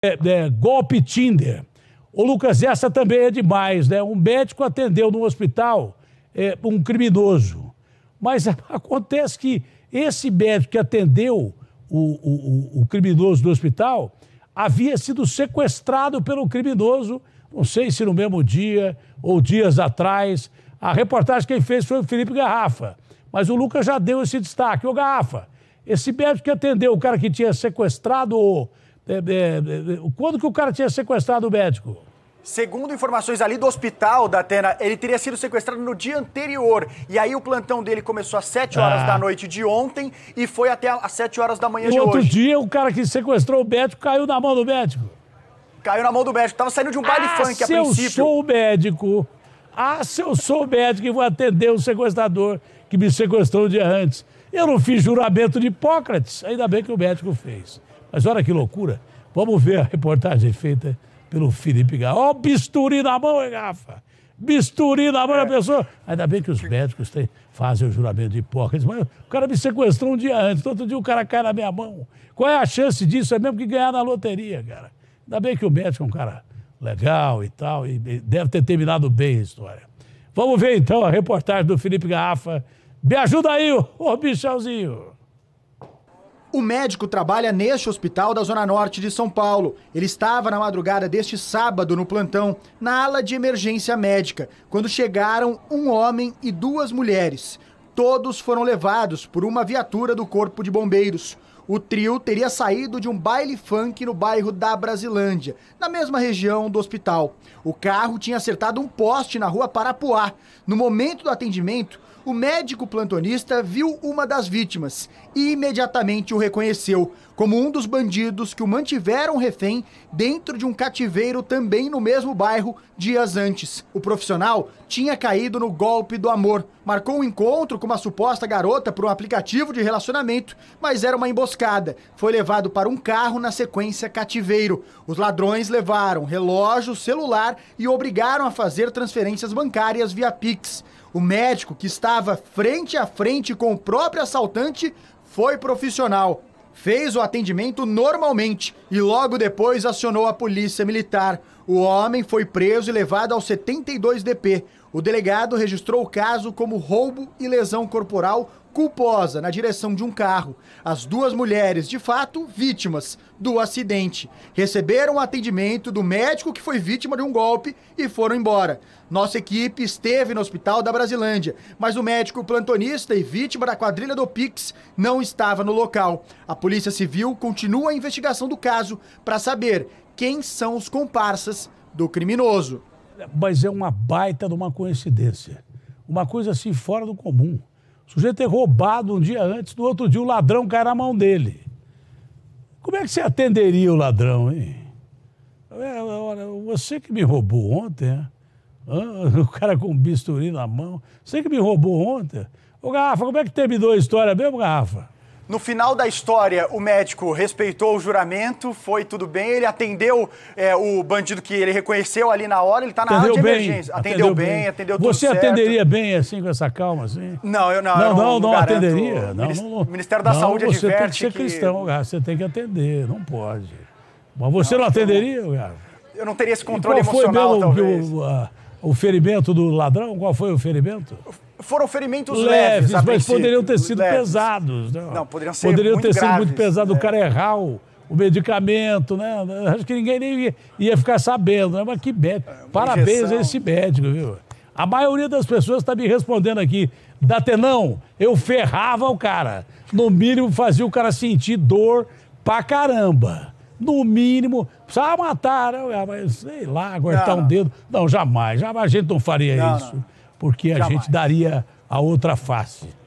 É, é, golpe Tinder. O Lucas, essa também é demais, né? Um médico atendeu no hospital é, um criminoso. Mas acontece que esse médico que atendeu o, o, o, criminoso do hospital havia sido sequestrado pelo criminoso, não sei se no mesmo dia ou dias atrás. A reportagem que ele fez foi o Felipe Garrafa. Mas o Lucas já deu esse destaque. Ô, Garrafa, esse médico que atendeu o cara que tinha sequestrado o é, é, é, quando que o cara tinha sequestrado o médico? Segundo informações ali do hospital da Atena, ele teria sido sequestrado no dia anterior. E aí o plantão dele começou às 7 ah. horas ah. da noite de ontem e foi até às 7 horas da manhã no de outro hoje. outro dia, o cara que sequestrou o médico caiu na mão do médico. Caiu na mão do médico. Tava saindo de um baile ah, funk a se princípio. Se eu sou o médico, ah, se eu sou o médico e vou atender o sequestrador que me sequestrou um dia antes. Eu não fiz juramento de Hipócrates, ainda bem que o médico fez. Mas olha que loucura. Vamos ver a reportagem feita pelo Felipe Garrafa. Ó, o bisturi na mão, hein, Garrafa? Bisturi na mão da é. pessoa. Ainda bem que os médicos têm, fazem o juramento de Hipócrates, mas o cara me sequestrou um dia antes, todo dia o cara cai na minha mão. Qual é a chance disso? É mesmo que ganhar na loteria, cara. Ainda bem que o médico é um cara legal e tal, e deve ter terminado bem a história. Vamos ver então a reportagem do Felipe Garrafa me ajuda aí, ô, ô bichãozinho. O médico trabalha neste hospital da Zona Norte de São Paulo. Ele estava na madrugada deste sábado no plantão, na ala de emergência médica, quando chegaram um homem e duas mulheres. Todos foram levados por uma viatura do Corpo de Bombeiros. O trio teria saído de um baile funk no bairro da Brasilândia, na mesma região do hospital. O carro tinha acertado um poste na rua Parapuá. No momento do atendimento, o médico plantonista viu uma das vítimas e imediatamente o reconheceu como um dos bandidos que o mantiveram refém dentro de um cativeiro também no mesmo bairro dias antes. O profissional tinha caído no golpe do amor, marcou um encontro com uma suposta garota por um aplicativo de relacionamento, mas era uma emboscada emboscada. Foi levado para um carro, na sequência, cativeiro. Os ladrões levaram relógio, celular e obrigaram a fazer transferências bancárias via Pix. O médico, que estava frente a frente com o próprio assaltante, foi profissional. Fez o atendimento normalmente e logo depois acionou a polícia militar. O homem foi preso e levado ao 72 DP. O delegado registrou o caso como roubo e lesão corporal culposa na direção de um carro. As duas mulheres, de fato, vítimas do acidente. Receberam atendimento do médico que foi vítima de um golpe e foram embora. Nossa equipe esteve no hospital da Brasilândia, mas o médico plantonista e vítima da quadrilha do Pix não estava no local. A Polícia Civil continua a investigação do caso para saber quem são os comparsas do criminoso. Mas é uma baita de uma coincidência. Uma coisa assim fora do comum. O sujeito ter roubado um dia antes, no outro dia o ladrão cai na mão dele. Como é que você atenderia o ladrão, hein? É, olha, você que me roubou ontem, né? o cara com um bisturi na mão, você que me roubou ontem. Ô, Garrafa, como é que terminou a história mesmo, Garrafa? No final da história, o médico respeitou o juramento, foi tudo bem, ele atendeu é, o bandido que ele reconheceu ali na hora, ele está na atendeu área de bem, emergência. Atendeu, atendeu bem, bem, atendeu tudo Você certo. atenderia bem assim, com essa calma assim? Não, eu não. Não, eu não, não, não atenderia. Não, não, o Ministério da não, Saúde você adverte Você tem que ser que... cristão, cara. você tem que atender, não pode. Mas você não, não atenderia, cara? Eu não teria esse controle e qual foi emocional, mesmo, talvez. O, a, o ferimento do ladrão, qual foi o ferimento? foram ferimentos leves, leves mas poderiam ter sido leves. pesados. Não, né? não poderiam ser poderiam muito ter sido muito pesados. É. O cara é errar o, o, medicamento, né? Acho que ninguém nem ia ficar sabendo, né? Mas que médico. É, parabéns injeção. a esse médico, viu? A maioria das pessoas está me respondendo aqui. Datenão, eu ferrava o cara. No mínimo fazia o cara sentir dor pra caramba. No mínimo, precisava matar, né? Ah, sei lá, cortar um dedo. Não, jamais, jamais a gente não faria isso porque a Jamais. gente daria a outra face.